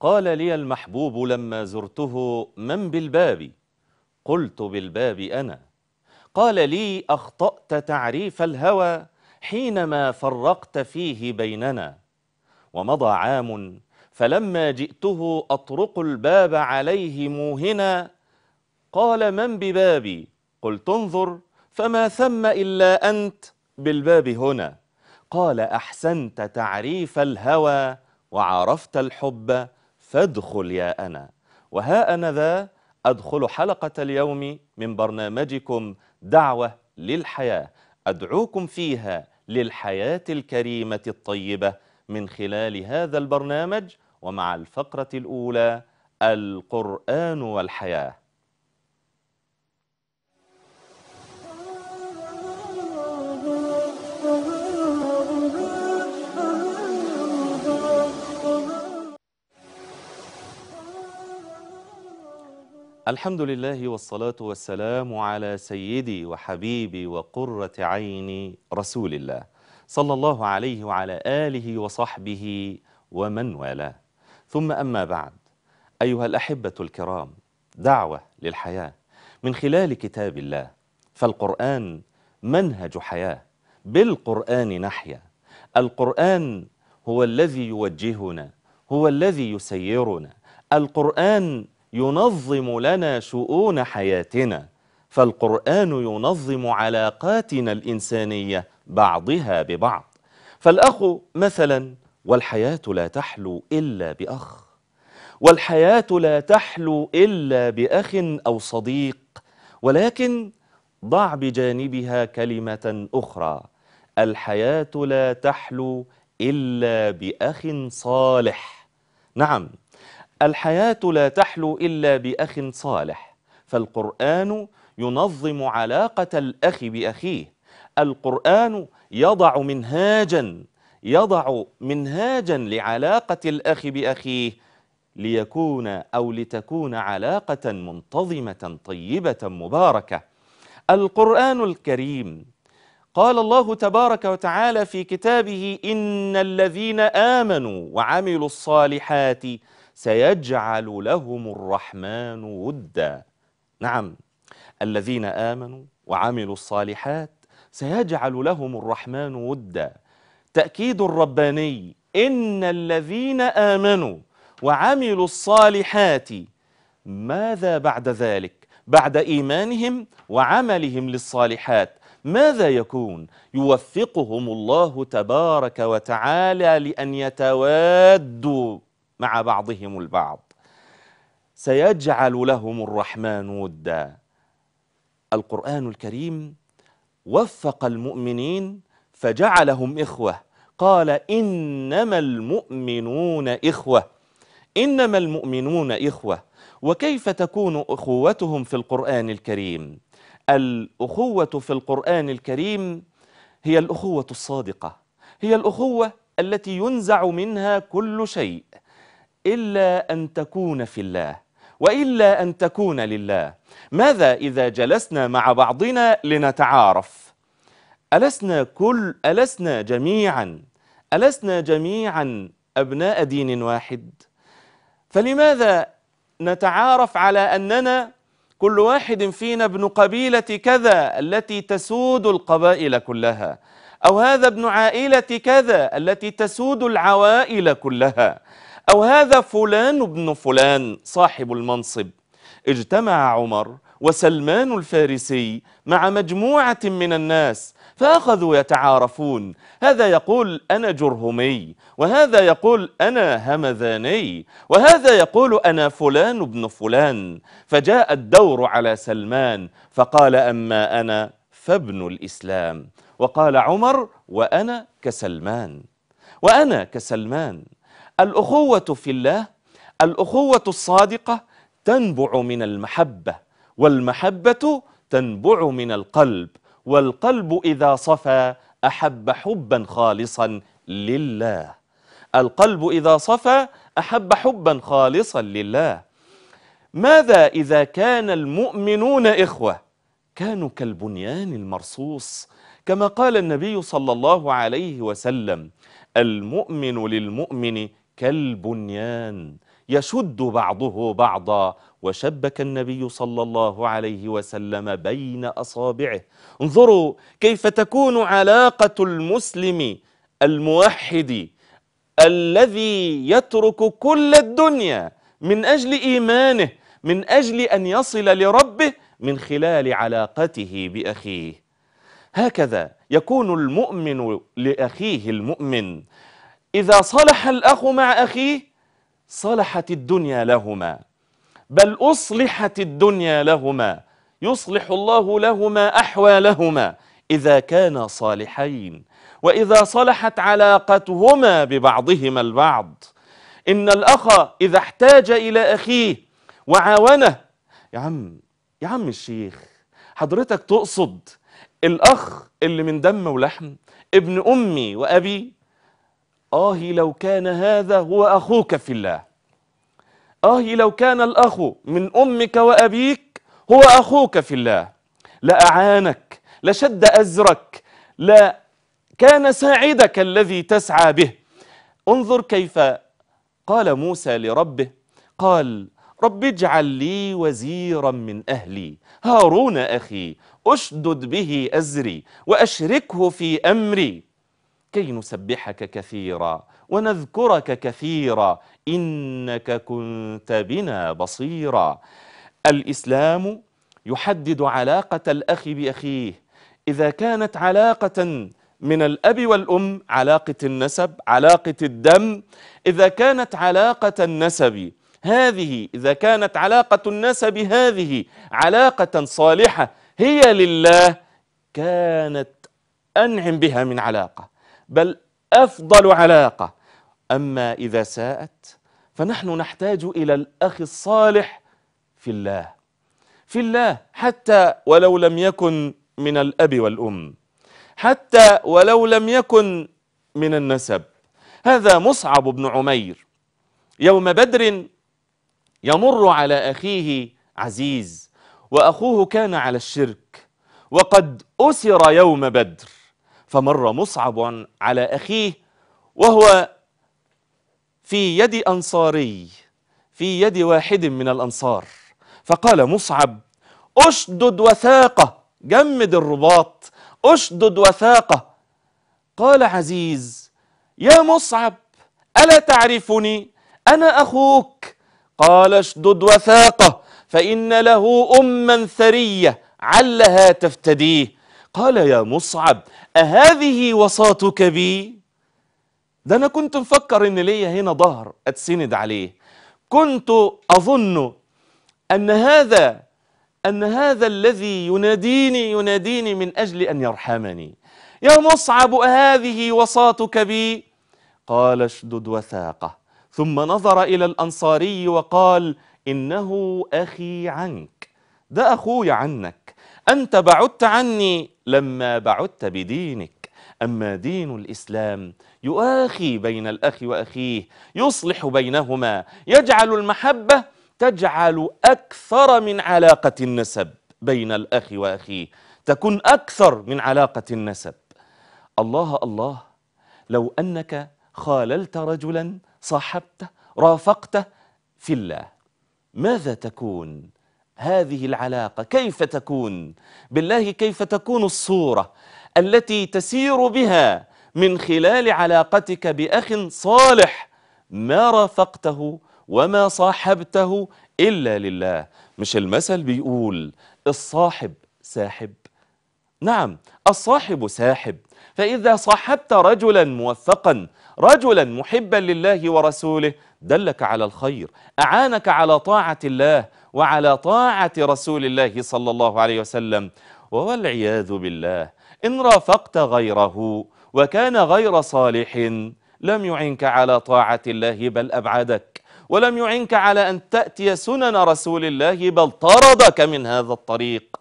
قال لي المحبوب لما زرته من بالباب قلت بالباب أنا قال لي أخطأت تعريف الهوى حينما فرقت فيه بيننا ومضى عام فلما جئته أطرق الباب عليه موهنا قال من ببابي قلت انظر فما ثم إلا أنت بالباب هنا قال أحسنت تعريف الهوى وعرفت الحب فادخل يا أنا وها أنا ذا أدخل حلقة اليوم من برنامجكم دعوة للحياة أدعوكم فيها للحياة الكريمة الطيبة من خلال هذا البرنامج ومع الفقرة الأولى القرآن والحياة الحمد لله والصلاة والسلام على سيدي وحبيبي وقرة عيني رسول الله صلى الله عليه وعلى آله وصحبه ومن والاه ثم أما بعد أيها الأحبة الكرام دعوة للحياة من خلال كتاب الله فالقرآن منهج حياة بالقرآن نحيا القرآن هو الذي يوجهنا هو الذي يسيرنا القرآن ينظم لنا شؤون حياتنا فالقرآن ينظم علاقاتنا الإنسانية بعضها ببعض فالأخ مثلا والحياة لا تحلو إلا بأخ والحياة لا تحلو إلا بأخ أو صديق ولكن ضع بجانبها كلمة أخرى الحياة لا تحلو إلا بأخ صالح نعم الحياة لا تحلو إلا بأخ صالح فالقرآن ينظم علاقة الأخ بأخيه القرآن يضع منهاجا يضع منهاجا لعلاقة الأخ بأخيه ليكون أو لتكون علاقة منتظمة طيبة مباركة القرآن الكريم قال الله تبارك وتعالى في كتابه إن الذين آمنوا وعملوا الصالحات سيجعل لهم الرحمن ودا نعم الذين آمنوا وعملوا الصالحات سيجعل لهم الرحمن ودا تأكيد الرباني إن الذين آمنوا وعملوا الصالحات ماذا بعد ذلك بعد إيمانهم وعملهم للصالحات ماذا يكون يوفقهم الله تبارك وتعالى لأن يتوادوا مع بعضهم البعض سيجعل لهم الرحمن ودا القرآن الكريم وفق المؤمنين فجعلهم إخوة قال إنما المؤمنون إخوة إنما المؤمنون إخوة وكيف تكون أخوتهم في القرآن الكريم الأخوة في القرآن الكريم هي الأخوة الصادقة هي الأخوة التي ينزع منها كل شيء إلا أن تكون في الله وإلا أن تكون لله ماذا إذا جلسنا مع بعضنا لنتعارف ألسنا كل ألسنا جميعا ألسنا جميعا أبناء دين واحد فلماذا نتعارف على أننا كل واحد فينا ابن قبيلة كذا التي تسود القبائل كلها أو هذا ابن عائلة كذا التي تسود العوائل كلها أو هذا فلان بن فلان صاحب المنصب اجتمع عمر وسلمان الفارسي مع مجموعة من الناس فأخذوا يتعارفون هذا يقول أنا جرهمي وهذا يقول أنا همذاني وهذا يقول أنا فلان بن فلان فجاء الدور على سلمان فقال أما أنا فابن الإسلام وقال عمر وأنا كسلمان وأنا كسلمان الأخوة في الله الأخوة الصادقة تنبع من المحبة والمحبة تنبع من القلب والقلب إذا صفى أحب حبا خالصا لله القلب إذا صفى أحب حبا خالصا لله ماذا إذا كان المؤمنون إخوة كانوا كالبنيان المرصوص كما قال النبي صلى الله عليه وسلم المؤمن للمؤمن كالبنيان يشد بعضه بعضا وشبك النبي صلى الله عليه وسلم بين أصابعه انظروا كيف تكون علاقة المسلم الموحد الذي يترك كل الدنيا من أجل إيمانه من أجل أن يصل لربه من خلال علاقته بأخيه هكذا يكون المؤمن لأخيه المؤمن إذا صلح الأخ مع أخيه صلحت الدنيا لهما بل أصلحت الدنيا لهما يصلح الله لهما أحوالهما إذا كانا صالحين وإذا صلحت علاقتهما ببعضهما البعض إن الأخ إذا احتاج إلى أخيه وعاونه يا عم يا عم الشيخ حضرتك تقصد الأخ اللي من دم ولحم ابن أمي وأبي آه لو كان هذا هو أخوك في الله آه لو كان الأخ من أمك وأبيك هو أخوك في الله لأعانك لشد أزرك لا كان ساعدك الذي تسعى به انظر كيف قال موسى لربه قال رب اجعل لي وزيرا من أهلي هارون أخي أشدد به أزري وأشركه في أمري كي نسبحك كثيرا ونذكرك كثيرا إنك كنت بنا بصيرا الإسلام يحدد علاقة الأخ بأخيه إذا كانت علاقة من الأب والأم علاقة النسب علاقة الدم إذا كانت علاقة النسب هذه إذا كانت علاقة النسب هذه علاقة صالحة هي لله كانت أنعم بها من علاقة بل أفضل علاقة أما إذا ساءت فنحن نحتاج إلى الأخ الصالح في الله في الله حتى ولو لم يكن من الأب والأم حتى ولو لم يكن من النسب هذا مصعب بن عمير يوم بدر يمر على أخيه عزيز وأخوه كان على الشرك وقد أسر يوم بدر فمر مصعب على أخيه وهو في يد أنصاري في يد واحد من الأنصار فقال مصعب أشدد وثاقة جمد الرباط أشدد وثاقة قال عزيز يا مصعب ألا تعرفني أنا أخوك قال اشدد وثاقه فإن له أما ثرية علها تفتديه قال يا مصعب أهذه وصاتك بي ده أنا كنت مفكر إن ليا هنا ظهر أتسند عليه كنت أظن أن هذا أن هذا الذي يناديني يناديني من أجل أن يرحمني يا مصعب أهذه وصاتك بي قال اشدد وثاقه ثم نظر إلى الأنصاري وقال إنه أخي عنك ده أخوي عنك أنت بعدت عني لما بعدت بدينك أما دين الإسلام يؤاخي بين الأخ وأخيه يصلح بينهما يجعل المحبة تجعل أكثر من علاقة النسب بين الأخ وأخيه تكون أكثر من علاقة النسب الله الله لو أنك خاللت رجلا صاحبته رافقته في الله ماذا تكون؟ هذه العلاقة كيف تكون بالله كيف تكون الصورة التي تسير بها من خلال علاقتك بأخ صالح ما رافقته وما صاحبته إلا لله مش المثل بيقول الصاحب ساحب نعم الصاحب ساحب فإذا صاحبت رجلا موفقا رجلا محبا لله ورسوله دلك على الخير أعانك على طاعة الله وعلى طاعة رسول الله صلى الله عليه وسلم والعياذ بالله إن رافقت غيره وكان غير صالح لم يعنك على طاعة الله بل أبعدك ولم يعنك على أن تأتي سنن رسول الله بل طردك من هذا الطريق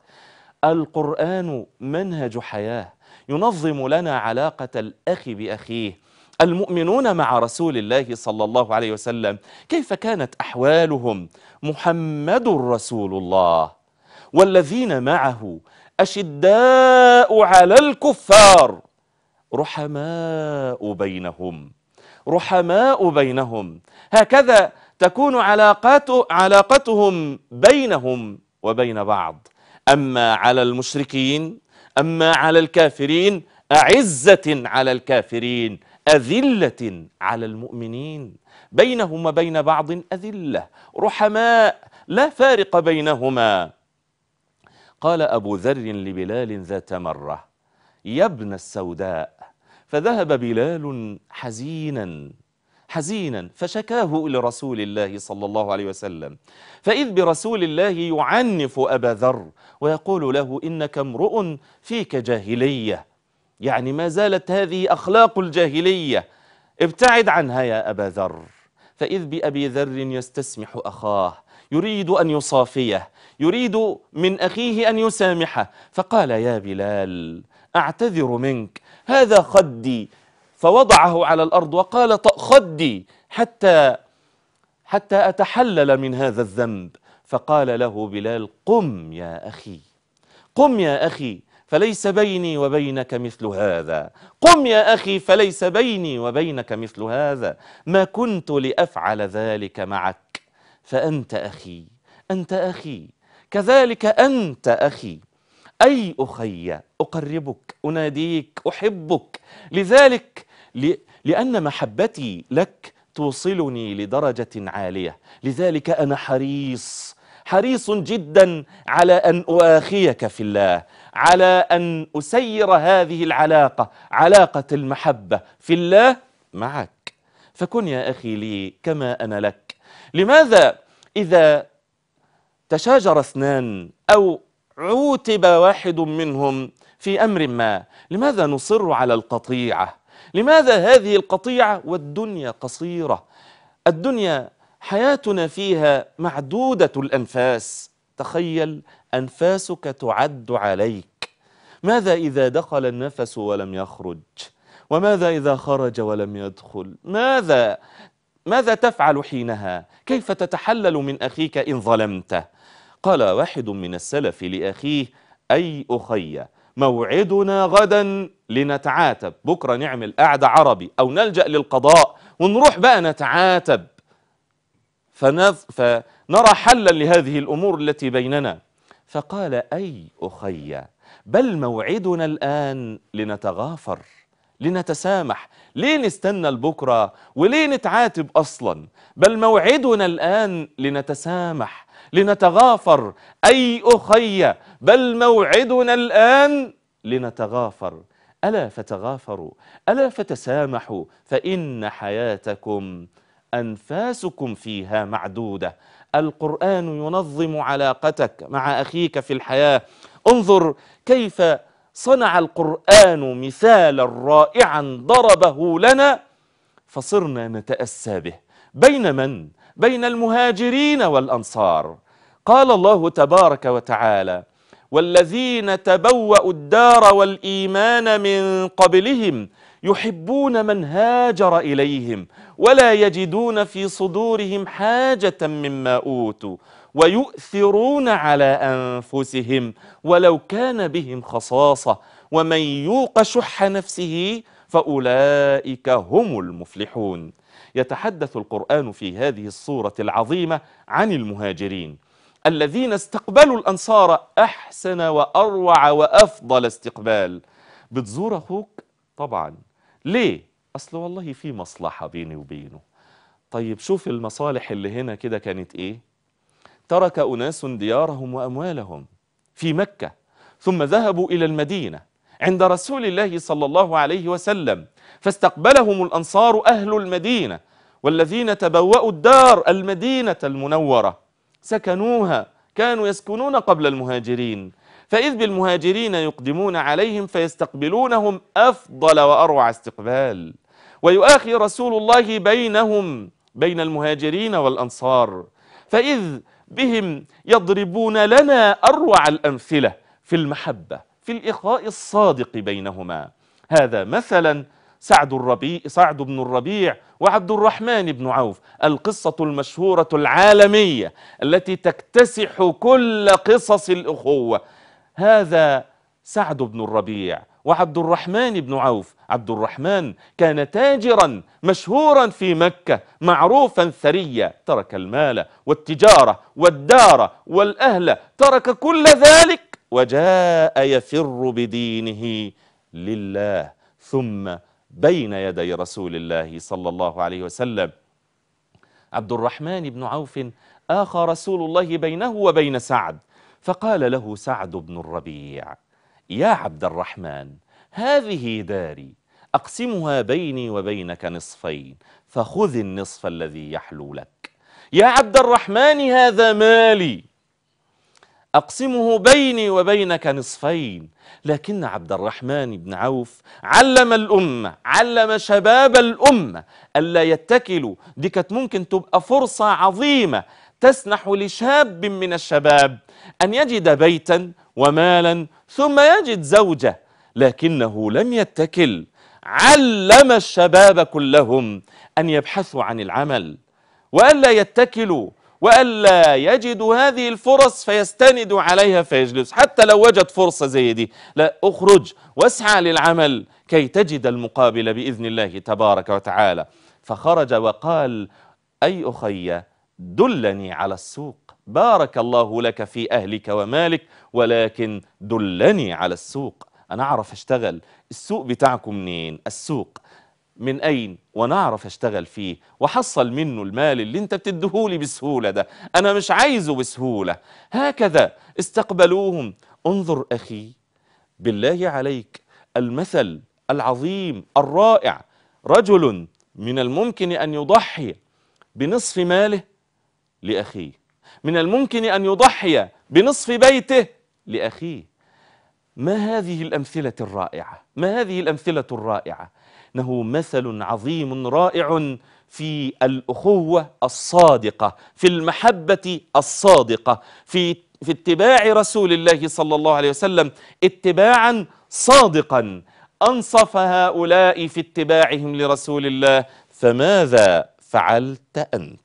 القرآن منهج حياة ينظم لنا علاقة الأخ بأخيه المؤمنون مع رسول الله صلى الله عليه وسلم كيف كانت أحوالهم محمد رسول الله والذين معه أشداء على الكفار رحماء بينهم رحماء بينهم هكذا تكون علاقات علاقتهم بينهم وبين بعض أما على المشركين أما على الكافرين أعزة على الكافرين أذلة على المؤمنين بينهم وبين بعض أذلة رحماء لا فارق بينهما قال أبو ذر لبلال ذات مرة يا ابن السوداء فذهب بلال حزينا حزينا فشكاه إلى رسول الله صلى الله عليه وسلم فإذ برسول الله يعنف أبا ذر ويقول له إنك امرؤ فيك جاهلية يعني ما زالت هذه أخلاق الجاهلية ابتعد عنها يا أبا ذر فإذ بأبي ذر يستسمح أخاه يريد أن يصافيه يريد من أخيه أن يسامحه فقال يا بلال أعتذر منك هذا خدي فوضعه على الأرض وقال خدي حتى حتى أتحلل من هذا الذنب فقال له بلال قم يا أخي قم يا أخي فليس بيني وبينك مثل هذا قم يا أخي فليس بيني وبينك مثل هذا ما كنت لأفعل ذلك معك فأنت أخي أنت أخي كذلك أنت أخي أي أخي أقربك أناديك أحبك لذلك لأن محبتي لك توصلني لدرجة عالية لذلك أنا حريص حريص جدا على أن أواخيك في الله على أن أسير هذه العلاقة علاقة المحبة في الله معك فكن يا أخي لي كما أنا لك لماذا إذا تشاجر اثنان أو عوتب واحد منهم في أمر ما لماذا نصر على القطيعة لماذا هذه القطيعة والدنيا قصيرة الدنيا حياتنا فيها معدودة الأنفاس تخيل أنفاسك تعد عليك ماذا إذا دخل النفس ولم يخرج وماذا إذا خرج ولم يدخل ماذا ماذا تفعل حينها كيف تتحلل من أخيك إن ظلمته قال واحد من السلف لأخيه أي أخي موعدنا غدا لنتعاتب بكرة نعمل قعدة عربي أو نلجأ للقضاء ونروح بقى نتعاتب فنف... ف... نرى حلا لهذه الأمور التي بيننا فقال أي أخي بل موعدنا الآن لنتغافر لنتسامح ليه نستنى لبكرة وليه نتعاتب أصلا بل موعدنا الآن لنتسامح لنتغافر أي أخي بل موعدنا الآن لنتغافر ألا فتغافروا ألا فتسامحوا فإن حياتكم أنفاسكم فيها معدودة القرآن ينظم علاقتك مع أخيك في الحياة انظر كيف صنع القرآن مثالا رائعا ضربه لنا فصرنا نتأسى به بين من؟ بين المهاجرين والأنصار قال الله تبارك وتعالى والذين تبوأوا الدار والإيمان من قبلهم يحبون من هاجر إليهم ولا يجدون في صدورهم حاجة مما أوتوا ويؤثرون على أنفسهم ولو كان بهم خصاصة ومن يوق شح نفسه فأولئك هم المفلحون يتحدث القرآن في هذه الصورة العظيمة عن المهاجرين الذين استقبلوا الأنصار أحسن وأروع وأفضل استقبال بتزور أخوك طبعاً ليه اصل والله في مصلحه بيني وبينه طيب شوف المصالح اللي هنا كده كانت ايه ترك اناس ديارهم واموالهم في مكه ثم ذهبوا الى المدينه عند رسول الله صلى الله عليه وسلم فاستقبلهم الانصار اهل المدينه والذين تبوأوا الدار المدينه المنوره سكنوها كانوا يسكنون قبل المهاجرين فإذ بالمهاجرين يقدمون عليهم فيستقبلونهم أفضل وأروع استقبال ويؤاخي رسول الله بينهم بين المهاجرين والأنصار فإذ بهم يضربون لنا أروع الأمثلة في المحبة في الإخاء الصادق بينهما هذا مثلا سعد, الربيع سعد بن الربيع وعبد الرحمن بن عوف القصة المشهورة العالمية التي تكتسح كل قصص الأخوة هذا سعد بن الربيع وعبد الرحمن بن عوف عبد الرحمن كان تاجرا مشهورا في مكة معروفا ثريا ترك المال والتجارة والدار والأهل ترك كل ذلك وجاء يفر بدينه لله ثم بين يدي رسول الله صلى الله عليه وسلم عبد الرحمن بن عوف آخى رسول الله بينه وبين سعد فقال له سعد بن الربيع يا عبد الرحمن هذه داري أقسمها بيني وبينك نصفين فخذ النصف الذي يحلو لك يا عبد الرحمن هذا مالي أقسمه بيني وبينك نصفين لكن عبد الرحمن بن عوف علم الأمة علم شباب الأمة ألا يتكلوا دي كانت ممكن تبقى فرصة عظيمة تسنح لشاب من الشباب أن يجد بيتا ومالا ثم يجد زوجة لكنه لم يتكل علم الشباب كلهم أن يبحثوا عن العمل وألا يتكلوا وألا يجدوا هذه الفرص فيستندوا عليها فيجلس حتى لو وجد فرصة زي دي لا أخرج واسعى للعمل كي تجد المقابل بإذن الله تبارك وتعالى فخرج وقال أي أخي دلني على السوق بارك الله لك في أهلك ومالك ولكن دلني على السوق أنا أعرف أشتغل السوق بتاعكم منين السوق من أين وأنا أعرف أشتغل فيه وحصل منه المال اللي أنت بتدهولي بسهولة ده أنا مش عايزه بسهولة هكذا استقبلوهم انظر أخي بالله عليك المثل العظيم الرائع رجل من الممكن أن يضحي بنصف ماله لأخيه من الممكن أن يضحي بنصف بيته لأخيه ما هذه الأمثلة الرائعة ما هذه الأمثلة الرائعة إنه مثل عظيم رائع في الأخوة الصادقة في المحبة الصادقة في في اتباع رسول الله صلى الله عليه وسلم اتباعا صادقا أنصف هؤلاء في اتباعهم لرسول الله فماذا فعلت أنت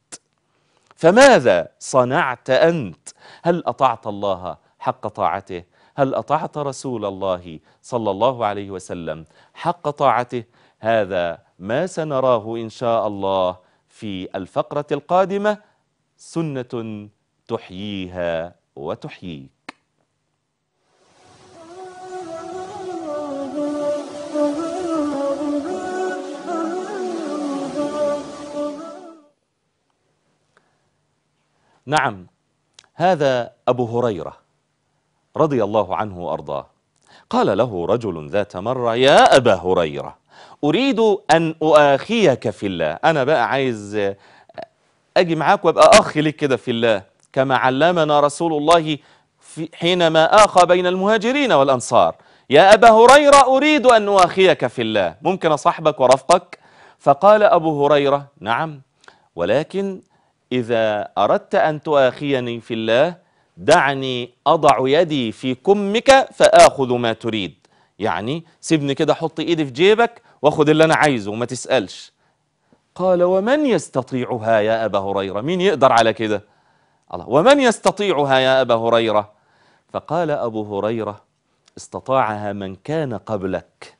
فماذا صنعت انت هل اطعت الله حق طاعته هل اطعت رسول الله صلى الله عليه وسلم حق طاعته هذا ما سنراه ان شاء الله في الفقره القادمه سنه تحييها وتحييك نعم هذا أبو هريرة رضي الله عنه وأرضاه قال له رجل ذات مرة يا أبا هريرة أريد أن أؤاخيك في الله أنا بقى عايز أجي معاك وأبقى أخ لك كده في الله كما علمنا رسول الله في حينما آخى بين المهاجرين والأنصار يا أبا هريرة أريد أن أؤاخيك في الله ممكن أصاحبك ورفقك فقال أبو هريرة نعم ولكن إذا أردت أن تؤاخيني في الله دعني أضع يدي في كمك فآخذ ما تريد يعني سيبني كده حط إيدي في جيبك واخد اللي أنا عايزه وما تسألش قال ومن يستطيعها يا أبا هريرة مين يقدر على كده الله ومن يستطيعها يا أبا هريرة فقال أبو هريرة استطاعها من كان قبلك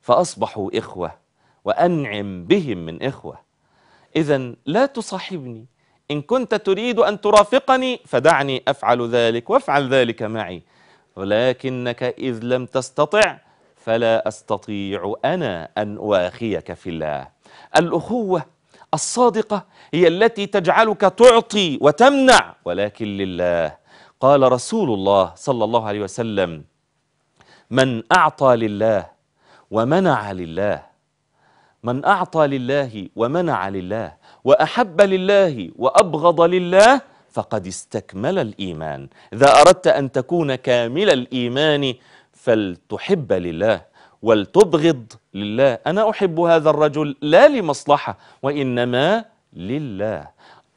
فأصبحوا إخوة وأنعم بهم من إخوة إذا لا تصاحبني إن كنت تريد أن ترافقني فدعني أفعل ذلك وافعل ذلك معي ولكنك إذ لم تستطع فلا أستطيع أنا أن أواخيك في الله الأخوة الصادقة هي التي تجعلك تعطي وتمنع ولكن لله قال رسول الله صلى الله عليه وسلم من أعطى لله ومنع لله من أعطى لله ومنع لله وأحب لله وأبغض لله فقد استكمل الإيمان إذا أردت أن تكون كامل الإيمان فلتحب لله ولتبغض لله أنا أحب هذا الرجل لا لمصلحة وإنما لله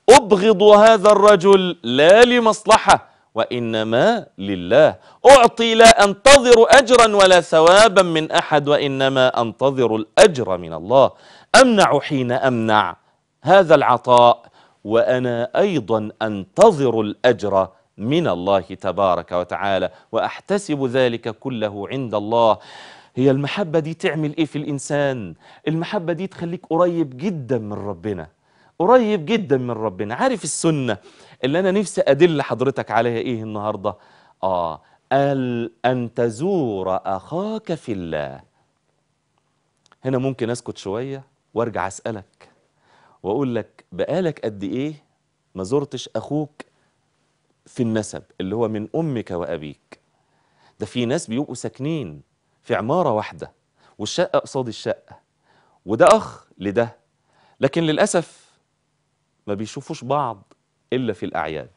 أبغض هذا الرجل لا لمصلحة وإنما لله أعطي لا أنتظر أجرا ولا ثوابا من أحد وإنما أنتظر الأجر من الله أمنع حين أمنع هذا العطاء وأنا أيضا أنتظر الأجر من الله تبارك وتعالى وأحتسب ذلك كله عند الله هي المحبة دي تعمل إيه في الإنسان المحبة دي تخليك قريب جدا من ربنا قريب جدا من ربنا عارف السنة اللي أنا نفسي أدل حضرتك عليها إيه النهاردة آه قال أن تزور أخاك في الله هنا ممكن أسكت شوية وارجع أسألك واقول لك بقالك قد ايه ما زرتش اخوك في النسب اللي هو من امك وابيك ده في ناس بيبقوا ساكنين في عماره واحده والشقه قصاد الشقه وده اخ لده لكن للاسف ما بيشوفوش بعض الا في الاعياد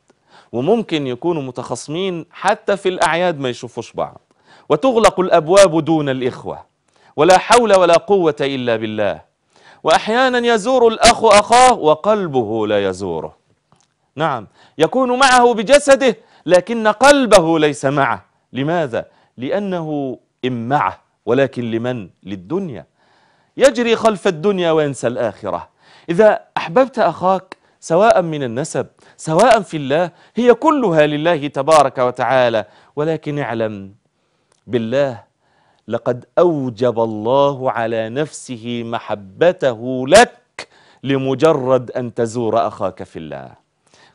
وممكن يكونوا متخاصمين حتى في الاعياد ما يشوفوش بعض وتغلق الابواب دون الاخوه ولا حول ولا قوه الا بالله وأحيانا يزور الأخ أخاه وقلبه لا يزوره نعم يكون معه بجسده لكن قلبه ليس معه لماذا؟ لأنه معه ولكن لمن؟ للدنيا يجري خلف الدنيا وينسى الآخرة إذا أحببت أخاك سواء من النسب سواء في الله هي كلها لله تبارك وتعالى ولكن اعلم بالله لقد أوجب الله على نفسه محبته لك لمجرد أن تزور أخاك في الله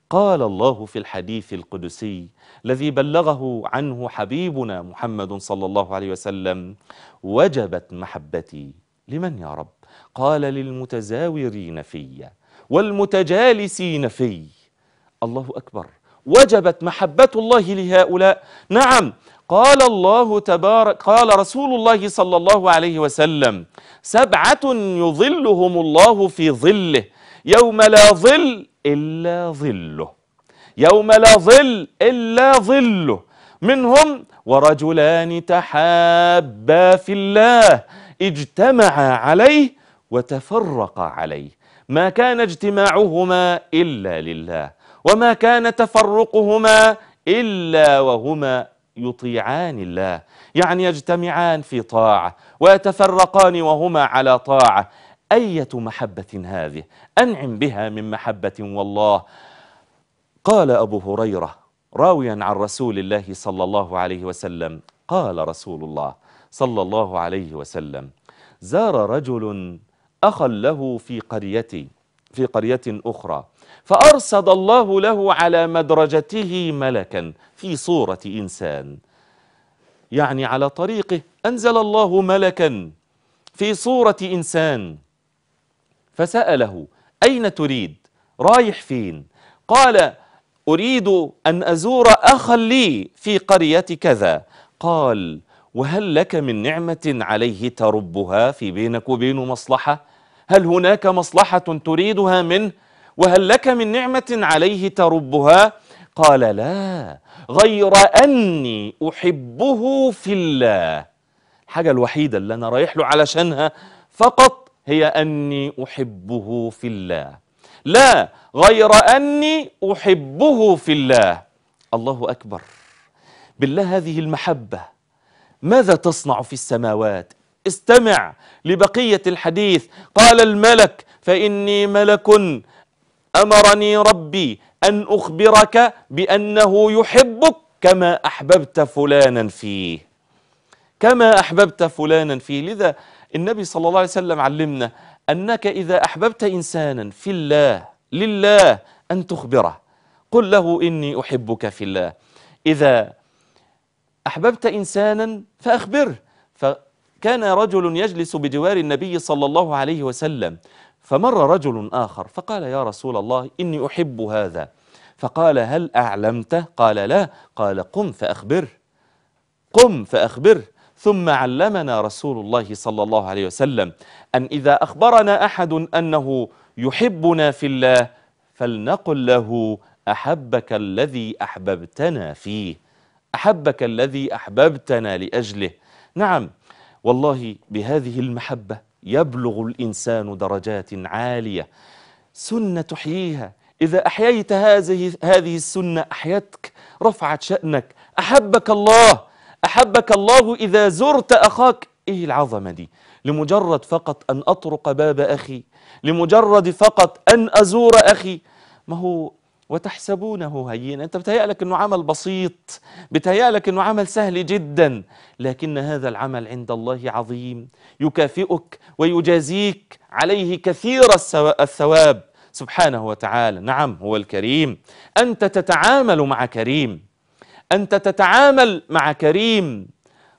قال الله في الحديث القدسي الذي بلغه عنه حبيبنا محمد صلى الله عليه وسلم وجبت محبتي لمن يا رب قال للمتزاورين في والمتجالسين في الله أكبر وجبت محبة الله لهؤلاء نعم قال الله تبارك قال رسول الله صلى الله عليه وسلم سبعة يظلهم الله في ظله يوم لا ظل إلا ظله يوم لا ظل إلا ظله منهم ورجلان تحابا في الله اجتمعا عليه وتفرقا عليه ما كان اجتماعهما إلا لله وما كان تفرقهما إلا وهما يطيعان الله يعني يجتمعان في طاعة ويتفرقان وهما على طاعة أية محبة هذه أنعم بها من محبة والله قال أبو هريرة راويا عن رسول الله صلى الله عليه وسلم قال رسول الله صلى الله عليه وسلم زار رجل أخا له في قرية في قرية أخرى فأرصد الله له على مدرجته ملكا في صورة إنسان يعني على طريقه أنزل الله ملكا في صورة إنسان فسأله أين تريد رايح فين قال أريد أن أزور أخا لي في قرية كذا قال وهل لك من نعمة عليه تربها في بينك وبينه مصلحة هل هناك مصلحة تريدها منه وهل لك من نعمة عليه تربها قال لا غير أني أحبه في الله الحاجة الوحيدة اللي أنا رايح له علشانها فقط هي أني أحبه في الله لا غير أني أحبه في الله الله أكبر بالله هذه المحبة ماذا تصنع في السماوات استمع لبقية الحديث قال الملك فإني ملك أمرني ربي أن أخبرك بأنه يحبك كما أحببت فلانا فيه كما أحببت فلانا فيه لذا النبي صلى الله عليه وسلم علمنا أنك إذا أحببت إنسانا في الله لله أن تخبره قل له إني أحبك في الله إذا أحببت إنسانا فأخبره فكان رجل يجلس بجوار النبي صلى الله عليه وسلم فمر رجل آخر فقال يا رسول الله إني أحب هذا فقال هل أعلمته قال لا قال قم فأخبره قم فأخبره ثم علمنا رسول الله صلى الله عليه وسلم أن إذا أخبرنا أحد أنه يحبنا في الله فلنقل له أحبك الذي أحببتنا فيه أحبك الذي أحببتنا لأجله نعم والله بهذه المحبة يبلغ الإنسان درجات عالية سنة تحييها إذا أحييت هذه هذه السنة أحيتك رفعت شأنك أحبك الله أحبك الله إذا زرت أخاك إيه العظمة دي لمجرد فقط أن أطرق باب أخي لمجرد فقط أن أزور أخي ما هو وتحسبونه هينا أنت لك أنه عمل بسيط لك أنه عمل سهل جدا لكن هذا العمل عند الله عظيم يكافئك ويجازيك عليه كثير الثواب سبحانه وتعالى نعم هو الكريم أنت تتعامل مع كريم أنت تتعامل مع كريم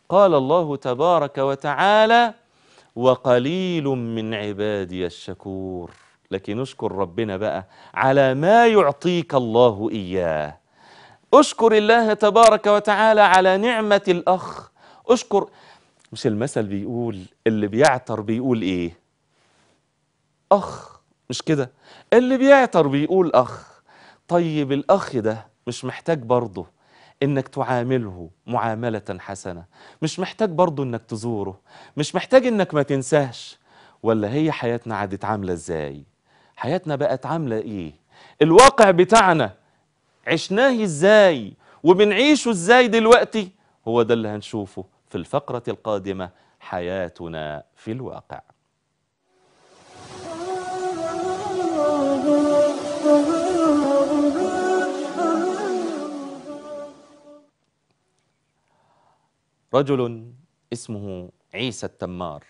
قال الله تبارك وتعالى وقليل من عبادي الشكور لكن اشكر ربنا بقى على ما يعطيك الله إياه اشكر الله تبارك وتعالى على نعمة الأخ اشكر مش المثل بيقول اللي بيعتر بيقول ايه اخ مش كده اللي بيعتر بيقول اخ طيب الاخ ده مش محتاج برضه انك تعامله معاملة حسنة مش محتاج برضه انك تزوره مش محتاج انك ما تنساش ولا هي حياتنا عادت عاملة ازاي حياتنا بقت عاملة إيه الواقع بتاعنا عشناه إزاي وبنعيشه إزاي دلوقتي هو ده اللي هنشوفه في الفقرة القادمة حياتنا في الواقع رجل اسمه عيسى التمار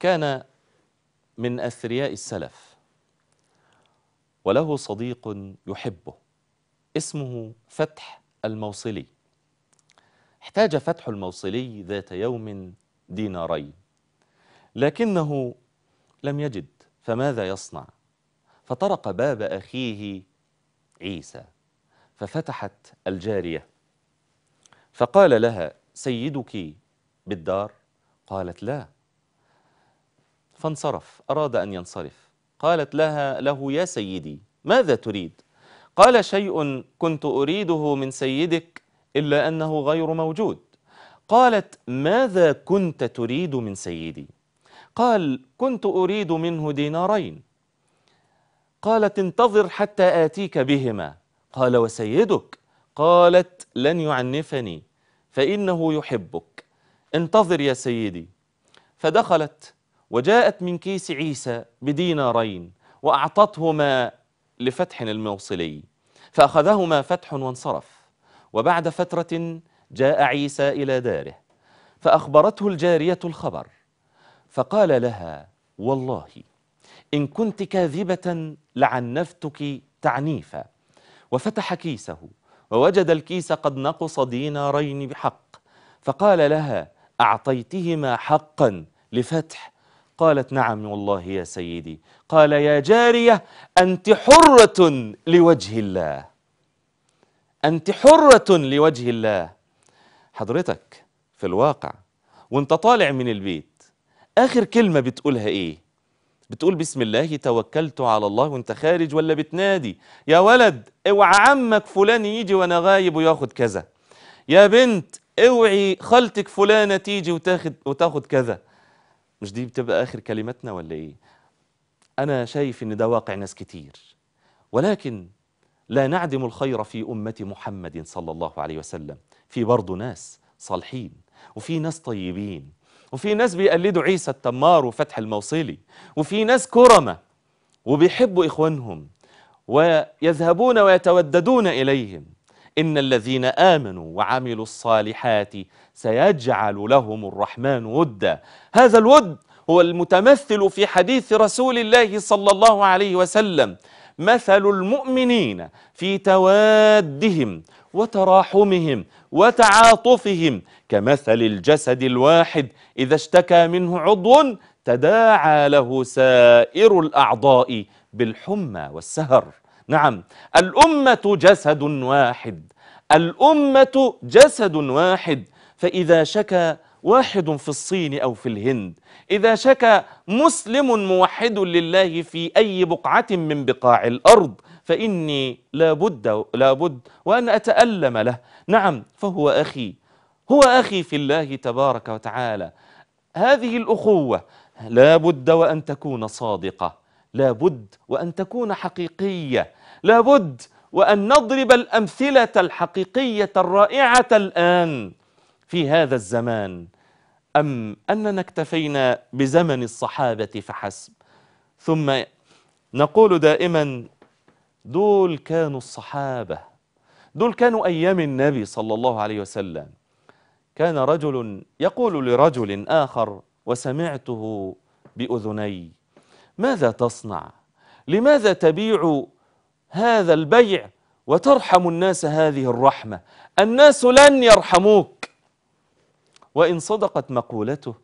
كان من أثرياء السلف وله صديق يحبه اسمه فتح الموصلي احتاج فتح الموصلي ذات يوم دينارين لكنه لم يجد فماذا يصنع فطرق باب أخيه عيسى ففتحت الجارية فقال لها سيدك بالدار قالت لا فانصرف أراد أن ينصرف قالت لها له يا سيدي ماذا تريد قال شيء كنت أريده من سيدك إلا أنه غير موجود قالت ماذا كنت تريد من سيدي قال كنت أريد منه دينارين قالت انتظر حتى آتيك بهما قال وسيدك قالت لن يعنفني فإنه يحبك انتظر يا سيدي فدخلت وجاءت من كيس عيسى بدينارين وأعطتهما لفتح الموصلي فأخذهما فتح وانصرف وبعد فترة جاء عيسى إلى داره فأخبرته الجارية الخبر فقال لها والله إن كنت كاذبة لعنفتك تعنيفا وفتح كيسه ووجد الكيس قد نقص دينارين بحق فقال لها أعطيتهما حقا لفتح قالت نعم والله يا سيدي قال يا جارية أنت حرة لوجه الله أنت حرة لوجه الله حضرتك في الواقع وانت طالع من البيت آخر كلمة بتقولها إيه بتقول بسم الله توكلت على الله وانت خارج ولا بتنادي يا ولد اوعى عمك فلان يجي وانا غايب وياخد كذا يا بنت اوعي خالتك فلانه تيجي وتاخد وتاخد كذا مش دي بتبقى آخر كلماتنا ولا إيه أنا شايف إن ده واقع ناس كتير ولكن لا نعدم الخير في أمة محمد صلى الله عليه وسلم في برضه ناس صالحين وفي ناس طيبين وفي ناس بيقلدوا عيسى التمار وفتح الموصلي وفي ناس كرمة وبيحبوا إخوانهم ويذهبون ويتوددون إليهم إن الذين آمنوا وعملوا الصالحات سيجعل لهم الرحمن ودا هذا الود هو المتمثل في حديث رسول الله صلى الله عليه وسلم مثل المؤمنين في توادهم وتراحمهم وتعاطفهم كمثل الجسد الواحد إذا اشتكى منه عضو تداعى له سائر الأعضاء بالحمى والسهر نعم الأمة جسد واحد الأمة جسد واحد فإذا شكى واحد في الصين أو في الهند إذا شكى مسلم موحد لله في أي بقعة من بقاع الأرض فإني لابد, لابد وأن أتألم له نعم فهو أخي هو أخي في الله تبارك وتعالى هذه الأخوة لا بد وأن تكون صادقة لا بد وأن تكون حقيقية لا بد وأن نضرب الأمثلة الحقيقية الرائعة الآن في هذا الزمان أم أننا اكتفينا بزمن الصحابة فحسب ثم نقول دائما دول كانوا الصحابة دول كانوا أيام النبي صلى الله عليه وسلم كان رجل يقول لرجل آخر وسمعته بأذني ماذا تصنع؟ لماذا تبيع هذا البيع وترحم الناس هذه الرحمة؟ الناس لن يرحموك وإن صدقت مقولته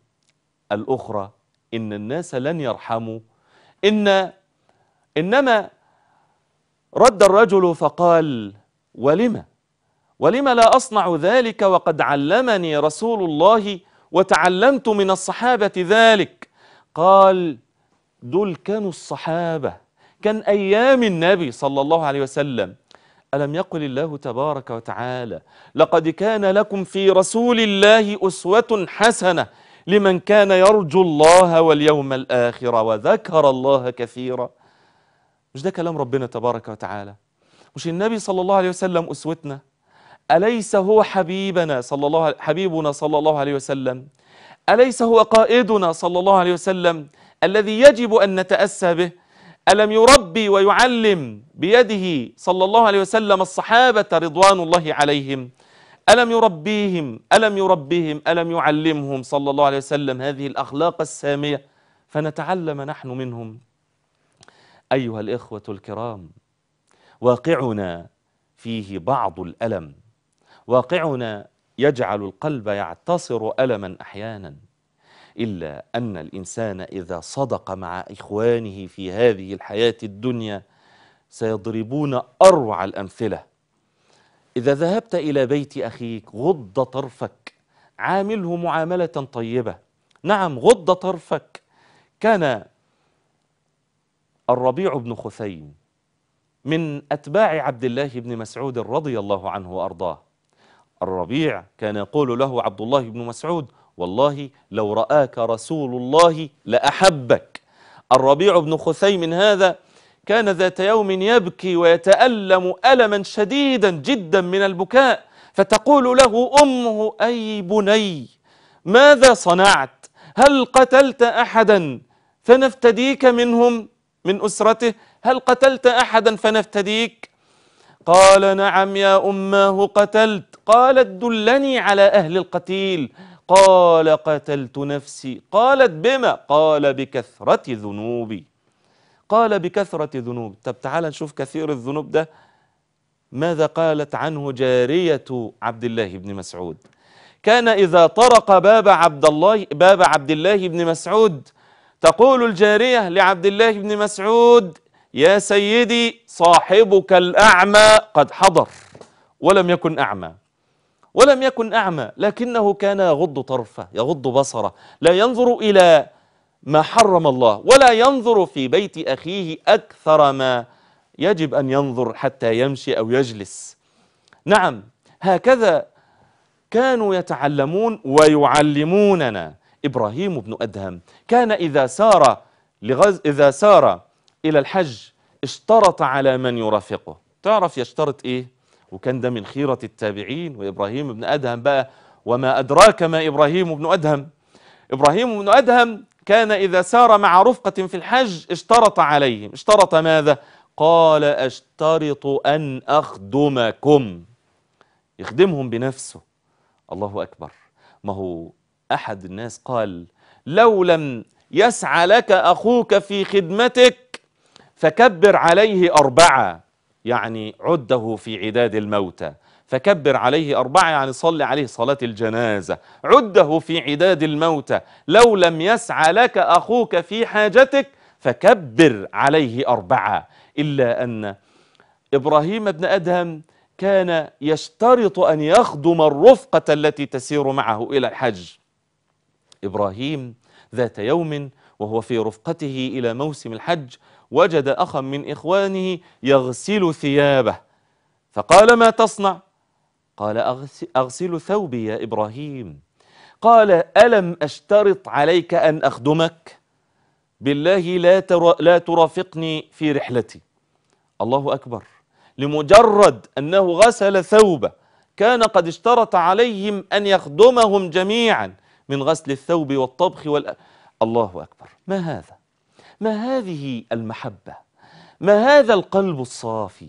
الأخرى إن الناس لن يرحموا إن إنما رد الرجل فقال ولم ولم لا أصنع ذلك وقد علمني رسول الله وتعلمت من الصحابة ذلك قال دول كانوا الصحابة كان أيام النبي صلى الله عليه وسلم ألم يقل الله تبارك وتعالى لقد كان لكم في رسول الله أسوة حسنة لمن كان يرجو الله واليوم الآخر وذكر الله كثيرا مش ده كلام ربنا تبارك وتعالى مش النبي صلى الله عليه وسلم أسوتنا أليس هو حبيبنا صلى الله حبيبنا صلى الله عليه وسلم أليس هو قائدنا صلى الله عليه وسلم الذي يجب أن نتأسى به ألم يربي ويعلم بيده صلى الله عليه وسلم الصحابة رضوان الله عليهم ألم يربيهم ألم يربيهم ألم يعلمهم صلى الله عليه وسلم هذه الأخلاق السامية فنتعلم نحن منهم أيها الإخوة الكرام واقعنا فيه بعض الألم واقعنا يجعل القلب يعتصر ألما أحيانا إلا أن الإنسان إذا صدق مع إخوانه في هذه الحياة الدنيا سيضربون أروع الأمثلة إذا ذهبت إلى بيت أخيك غض طرفك عامله معاملة طيبة نعم غض طرفك كان الربيع بن خثيم من أتباع عبد الله بن مسعود رضي الله عنه وأرضاه الربيع كان يقول له عبد الله بن مسعود والله لو رآك رسول الله لأحبك الربيع بن خثيم هذا كان ذات يوم يبكي ويتألم ألما شديدا جدا من البكاء فتقول له أمه أي بني ماذا صنعت هل قتلت أحدا فنفتديك منهم من أسرته هل قتلت أحدا فنفتديك قال نعم يا أماه قتلت قالت دلني على أهل القتيل قال قتلت نفسي قالت بما قال بكثرة ذنوبي قال بكثرة ذنوبي طب تعال نشوف كثير الذنوب ده ماذا قالت عنه جارية عبد الله بن مسعود كان إذا طرق باب عبد الله باب عبد الله بن مسعود تقول الجارية لعبد الله بن مسعود يا سيدي صاحبك الأعمى قد حضر ولم يكن أعمى ولم يكن أعمى لكنه كان يغض طرفه يغض بصره لا ينظر إلى ما حرم الله ولا ينظر في بيت أخيه أكثر ما يجب أن ينظر حتى يمشي أو يجلس نعم هكذا كانوا يتعلمون ويعلموننا إبراهيم بن أدهم كان إذا سار لغز إذا سار إلى الحج اشترط على من يرافقه تعرف يشترط إيه وكان ده من خيرة التابعين وإبراهيم بن أدهم بقى وما أدراك ما إبراهيم بن أدهم إبراهيم بن أدهم كان إذا سار مع رفقة في الحج اشترط عليهم اشترط ماذا؟ قال اشترط أن أخدمكم يخدمهم بنفسه الله أكبر ما هو أحد الناس قال لو لم يسعى لك أخوك في خدمتك فكبر عليه أربعة يعني عده في عداد الموتى فكبر عليه أربعة يعني صلي عليه صلاة الجنازة عده في عداد الموتى لو لم يسعى لك أخوك في حاجتك فكبر عليه أربعة إلا أن إبراهيم بن أدهم كان يشترط أن يخدم الرفقة التي تسير معه إلى الحج إبراهيم ذات يوم وهو في رفقته إلى موسم الحج وجد أخا من إخوانه يغسل ثيابه فقال ما تصنع؟ قال أغسل ثوبي يا إبراهيم قال ألم أشترط عليك أن أخدمك؟ بالله لا, تر... لا ترافقني في رحلتي الله أكبر لمجرد أنه غسل ثوبه كان قد اشترط عليهم أن يخدمهم جميعا من غسل الثوب والطبخ وال... الله أكبر ما هذا ما هذه المحبة ما هذا القلب الصافي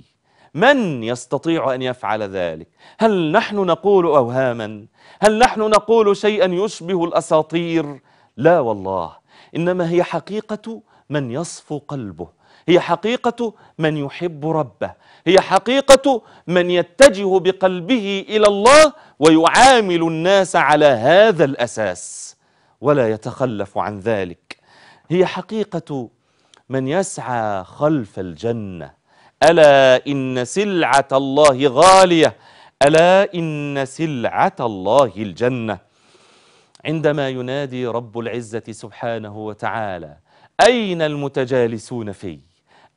من يستطيع أن يفعل ذلك هل نحن نقول أوهاما هل نحن نقول شيئا يشبه الأساطير لا والله إنما هي حقيقة من يصفو قلبه هي حقيقة من يحب ربه هي حقيقة من يتجه بقلبه إلى الله ويعامل الناس على هذا الأساس ولا يتخلف عن ذلك هي حقيقة من يسعى خلف الجنة ألا إن سلعة الله غالية ألا إن سلعة الله الجنة عندما ينادي رب العزة سبحانه وتعالى أين المتجالسون في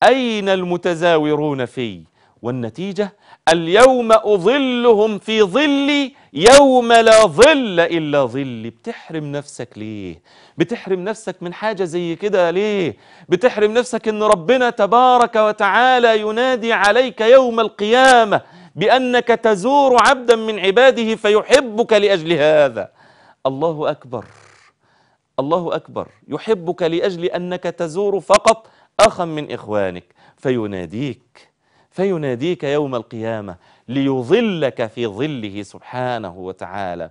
أين المتزاورون في والنتيجة اليوم أظلهم في ظلي يوم لا ظل إلا ظلي بتحرم نفسك ليه بتحرم نفسك من حاجة زي كده ليه بتحرم نفسك أن ربنا تبارك وتعالى ينادي عليك يوم القيامة بأنك تزور عبدا من عباده فيحبك لأجل هذا الله أكبر الله أكبر يحبك لأجل أنك تزور فقط أخا من إخوانك فيناديك فيناديك يوم القيامة ليظلك في ظله سبحانه وتعالى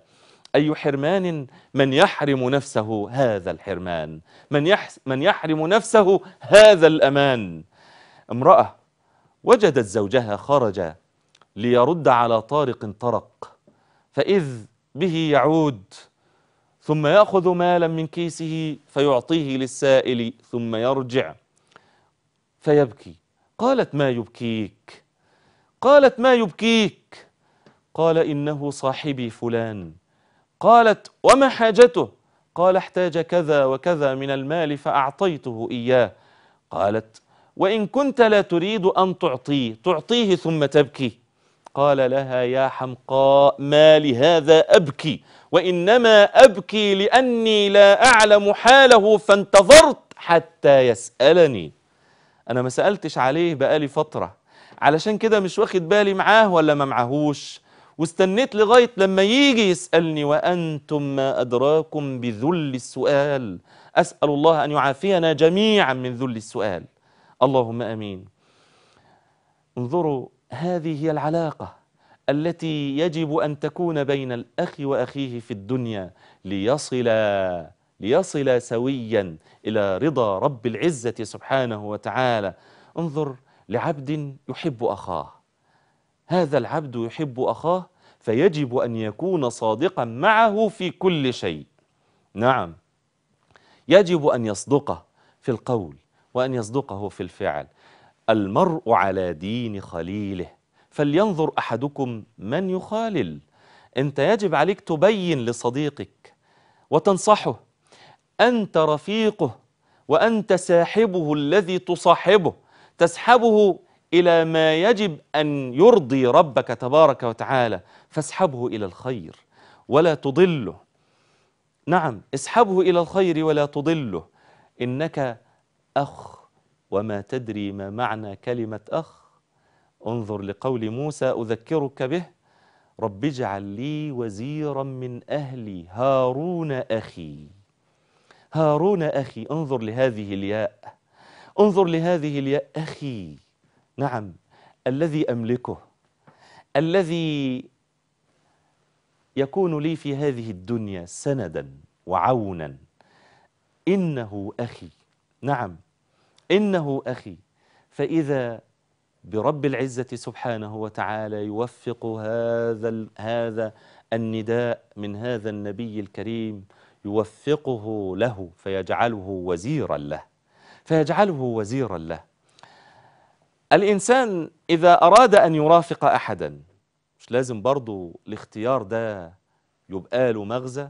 أي حرمان من يحرم نفسه هذا الحرمان من, يحس من يحرم نفسه هذا الأمان امرأة وجدت زوجها خرج ليرد على طارق طرق فإذ به يعود ثم يأخذ مالا من كيسه فيعطيه للسائل ثم يرجع فيبكي قالت ما يبكيك قالت ما يبكيك قال إنه صاحبي فلان قالت وما حاجته قال احتاج كذا وكذا من المال فأعطيته إياه قالت وإن كنت لا تريد أن تعطيه تعطيه ثم تبكي قال لها يا حمقاء ما لهذا أبكي وإنما أبكي لأني لا أعلم حاله فانتظرت حتى يسألني أنا ما سألتش عليه بقالي فترة علشان كده مش واخد بالي معاه ولا ما معهوش واستنيت لغاية لما يجي يسألني وأنتم ما أدراكم بذل السؤال أسأل الله أن يعافينا جميعا من ذل السؤال اللهم أمين انظروا هذه هي العلاقة التي يجب أن تكون بين الأخ وأخيه في الدنيا ليصل ليصل سويا إلى رضا رب العزة سبحانه وتعالى انظر لعبد يحب أخاه هذا العبد يحب أخاه فيجب أن يكون صادقا معه في كل شيء نعم يجب أن يصدقه في القول وأن يصدقه في الفعل المرء على دين خليله فلينظر أحدكم من يخالل أنت يجب عليك تبين لصديقك وتنصحه أنت رفيقه وأنت ساحبه الذي تصاحبه تسحبه إلى ما يجب أن يرضي ربك تبارك وتعالى فاسحبه إلى الخير ولا تضله نعم اسحبه إلى الخير ولا تضله إنك أخ وما تدري ما معنى كلمة أخ انظر لقول موسى أذكرك به رب اجعل لي وزيرا من أهلي هارون أخي هارون أخي انظر لهذه الياء انظر لهذه الياء أخي نعم الذي أملكه الذي يكون لي في هذه الدنيا سندا وعونا إنه أخي نعم إنه أخي فإذا برب العزة سبحانه وتعالى يوفق هذا هذا النداء من هذا النبي الكريم يوفقه له فيجعله وزيرا له فيجعله وزيرا له الإنسان إذا أراد أن يرافق أحدا مش لازم برضو الاختيار ده يبقى له مغزى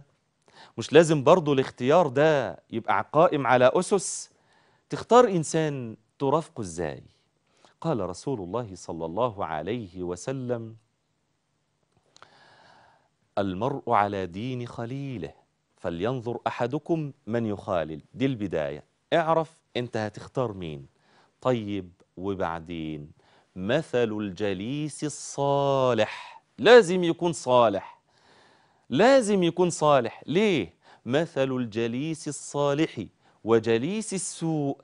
مش لازم برضو الاختيار ده يبقى قائم على أسس تختار إنسان ترافقه إزاي قال رسول الله صلى الله عليه وسلم المرء على دين خليله فلينظر أحدكم من يخالل دي البداية اعرف أنت هتختار مين طيب وبعدين مثل الجليس الصالح لازم يكون صالح لازم يكون صالح ليه؟ مثل الجليس الصالح وجليس السوء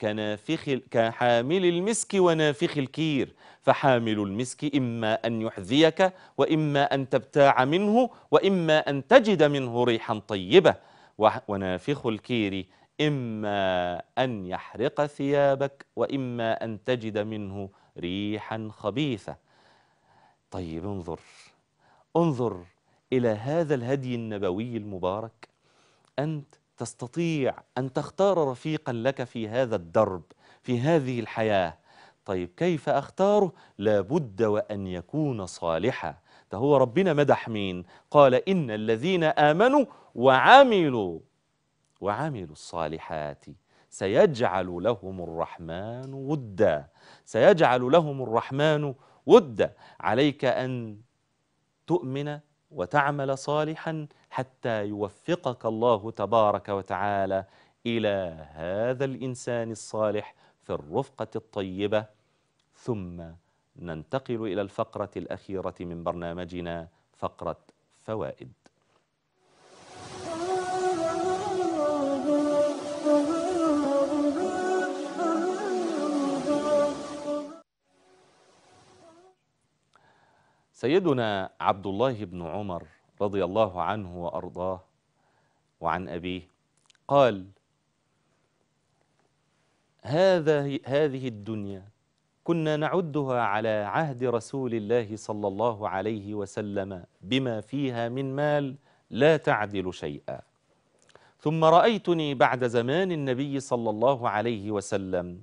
كنافخ كحامل المسك ونافخ الكير فحامل المسك إما أن يحذيك وإما أن تبتاع منه وإما أن تجد منه ريحا طيبة ونافخ الكير إما أن يحرق ثيابك وإما أن تجد منه ريحا خبيثة طيب انظر انظر إلى هذا الهدي النبوي المبارك أنت تستطيع أن تختار رفيقا لك في هذا الدرب في هذه الحياة طيب كيف أختاره؟ لابد وأن يكون صالحا ده هو ربنا مدح مين؟ قال إن الذين آمنوا وعملوا وعملوا الصالحات سيجعل لهم الرحمن ودا سيجعل لهم الرحمن ودا عليك أن تؤمن وتعمل صالحا حتى يوفقك الله تبارك وتعالى إلى هذا الإنسان الصالح في الرفقة الطيبة ثم ننتقل إلى الفقرة الأخيرة من برنامجنا فقرة فوائد سيدنا عبد الله بن عمر رضي الله عنه وأرضاه وعن أبيه قال هذا هذه الدنيا كنا نعدها على عهد رسول الله صلى الله عليه وسلم بما فيها من مال لا تعدل شيئا ثم رأيتني بعد زمان النبي صلى الله عليه وسلم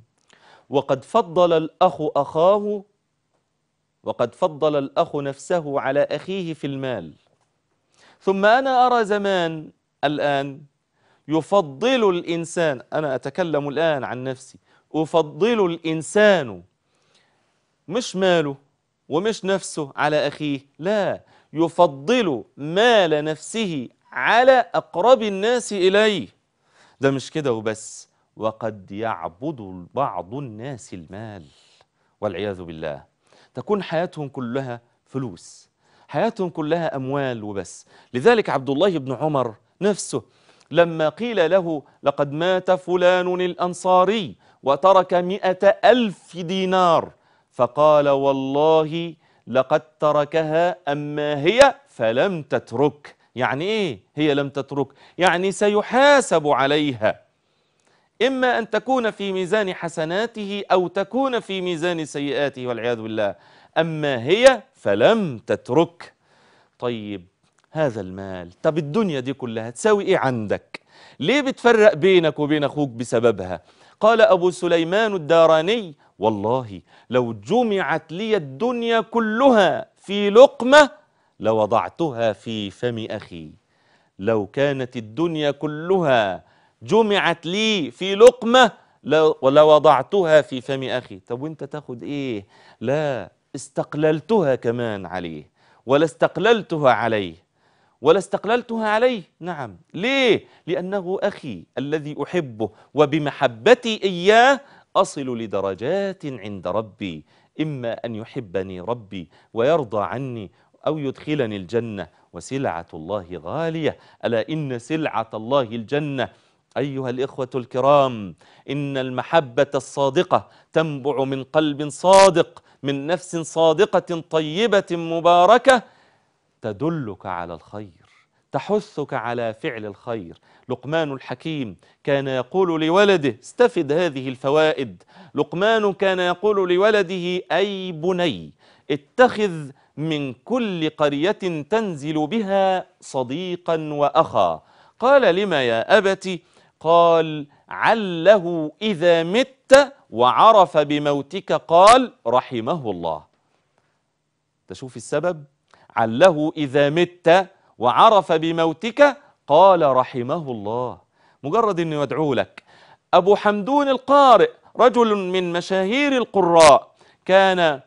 وقد فضل الأخ أخاه وقد فضل الأخ نفسه على أخيه في المال ثم أنا أرى زمان الآن يفضل الإنسان أنا أتكلم الآن عن نفسي أفضل الإنسان مش ماله ومش نفسه على أخيه لا يفضل مال نفسه على أقرب الناس إليه ده مش كده وبس وقد يعبد بعض الناس المال والعياذ بالله تكون حياتهم كلها فلوس حياتهم كلها أموال وبس لذلك عبد الله بن عمر نفسه لما قيل له لقد مات فلان الأنصاري وترك مئة ألف دينار فقال والله لقد تركها أما هي فلم تترك يعني إيه هي لم تترك يعني سيحاسب عليها إما أن تكون في ميزان حسناته أو تكون في ميزان سيئاته والعياذ بالله أما هي فلم تترك طيب هذا المال طب الدنيا دي كلها تساوي إيه عندك ليه بتفرق بينك وبين أخوك بسببها قال أبو سليمان الداراني والله لو جمعت لي الدنيا كلها في لقمة لوضعتها في فم أخي لو كانت الدنيا كلها جمعت لي في لقمة لوضعتها في فم أخي طب وانت تاخد ايه لا استقللتها كمان عليه ولا استقللتها عليه ولا استقللتها عليه نعم ليه لأنه أخي الذي أحبه وبمحبتي إياه أصل لدرجات عند ربي إما أن يحبني ربي ويرضى عني أو يدخلني الجنة وسلعة الله غالية ألا إن سلعة الله الجنة أيها الإخوة الكرام إن المحبة الصادقة تنبع من قلب صادق من نفس صادقة طيبة مباركة تدلك على الخير تحثك على فعل الخير لقمان الحكيم كان يقول لولده استفد هذه الفوائد لقمان كان يقول لولده أي بني اتخذ من كل قرية تنزل بها صديقا وأخا قال لما يا أبت قال عله إذا مت وعرف بموتك قال رحمه الله تشوف السبب عله إذا مت وعرف بموتك قال رحمه الله مجرد أنه يدعو لك أبو حمدون القارئ رجل من مشاهير القراء كان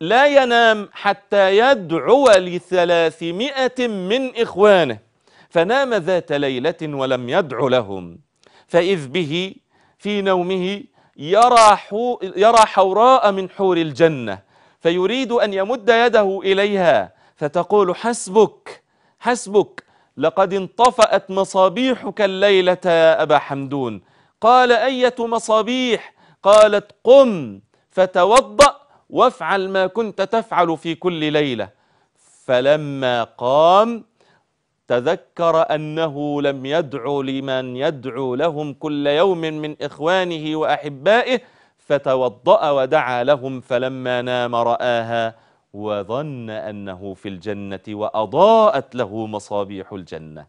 لا ينام حتى يدعو لثلاثمائة من إخوانه فنام ذات ليلة ولم يدع لهم فإذ به في نومه يرى, يرى حوراء من حور الجنة فيريد أن يمد يده إليها فتقول حسبك حسبك لقد انطفأت مصابيحك الليلة يا أبا حمدون قال أية مصابيح قالت قم فتوضأ وافعل ما كنت تفعل في كل ليلة فلما قام تذكر أنه لم يدعو لمن يدعو لهم كل يوم من إخوانه وأحبائه فتوضأ ودعا لهم فلما نام رآها وظن أنه في الجنة وأضاءت له مصابيح الجنة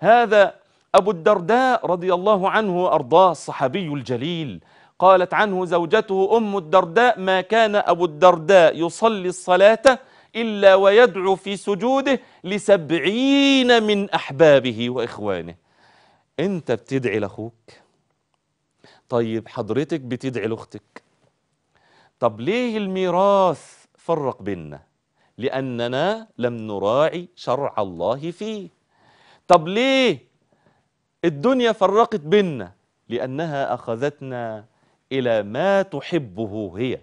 هذا أبو الدرداء رضي الله عنه أرضاه الصحابي الجليل قالت عنه زوجته أم الدرداء ما كان أبو الدرداء يصلي الصلاة إلا ويدعو في سجوده لسبعين من أحبابه وإخوانه أنت بتدعي لأخوك طيب حضرتك بتدعي لأختك طب ليه الميراث فرق بيننا لأننا لم نراعي شرع الله فيه طب ليه الدنيا فرقت بيننا لأنها أخذتنا إلى ما تحبه هي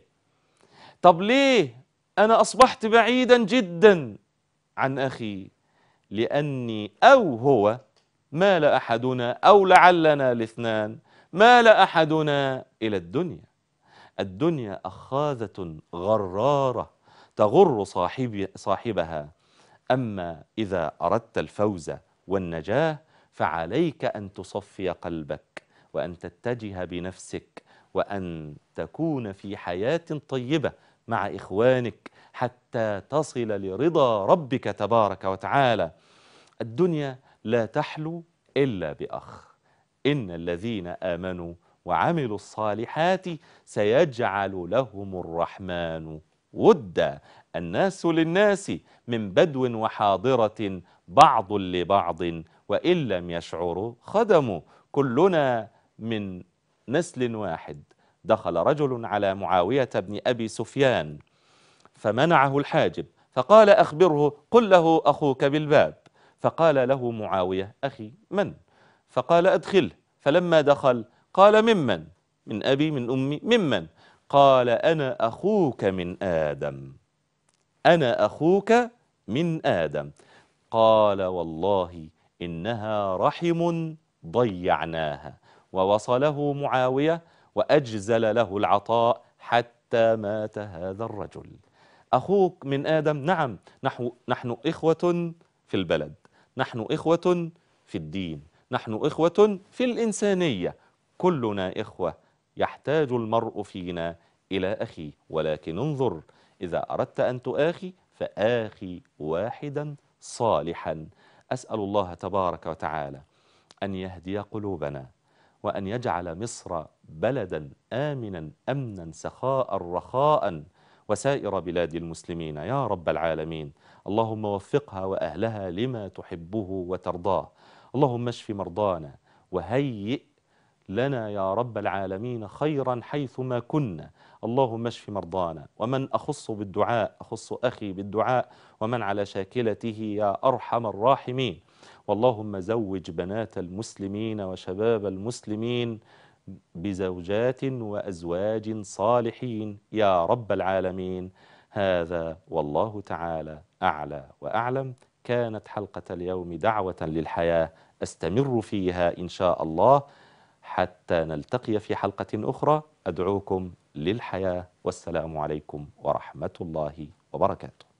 طب ليه أنا أصبحت بعيدا جدا عن أخي لأني أو هو مال أحدنا أو لعلنا الاثنان مال أحدنا إلى الدنيا الدنيا أخاذة غرارة تغر صاحب صاحبها أما إذا أردت الفوز والنجاة فعليك أن تصفي قلبك وأن تتجه بنفسك وأن تكون في حياة طيبة مع إخوانك حتى تصل لرضا ربك تبارك وتعالى الدنيا لا تحلو إلا بأخ إن الذين آمنوا وعملوا الصالحات سيجعل لهم الرحمن ودا الناس للناس من بدو وحاضرة بعض لبعض وإن لم يشعروا خدموا كلنا من نسل واحد دخل رجل على معاوية بن أبي سفيان فمنعه الحاجب فقال أخبره قل له أخوك بالباب فقال له معاوية أخي من؟ فقال أدخله فلما دخل قال ممن؟ من أبي من أمي ممن؟ قال أنا أخوك من آدم أنا أخوك من آدم قال والله إنها رحم ضيعناها ووصله معاوية وأجزل له العطاء حتى مات هذا الرجل أخوك من آدم نعم نحن, نحن إخوة في البلد نحن إخوة في الدين نحن إخوة في الإنسانية كلنا إخوة يحتاج المرء فينا إلى أخيه ولكن انظر إذا أردت أن تؤاخي فآخي واحدا صالحا أسأل الله تبارك وتعالى أن يهدي قلوبنا وأن يجعل مصر بلدا آمنا أمنا سخاء رخاء وسائر بلاد المسلمين يا رب العالمين اللهم وفقها وأهلها لما تحبه وترضاه اللهم اشف مرضانا وهيئ لنا يا رب العالمين خيرا حيثما كنا اللهم اشف مرضانا ومن أخص بالدعاء أخص أخي بالدعاء ومن على شاكلته يا أرحم الراحمين واللهم زوج بنات المسلمين وشباب المسلمين بزوجات وأزواج صالحين يا رب العالمين هذا والله تعالى أعلى وأعلم كانت حلقة اليوم دعوة للحياة أستمر فيها إن شاء الله حتى نلتقي في حلقة أخرى أدعوكم للحياة والسلام عليكم ورحمة الله وبركاته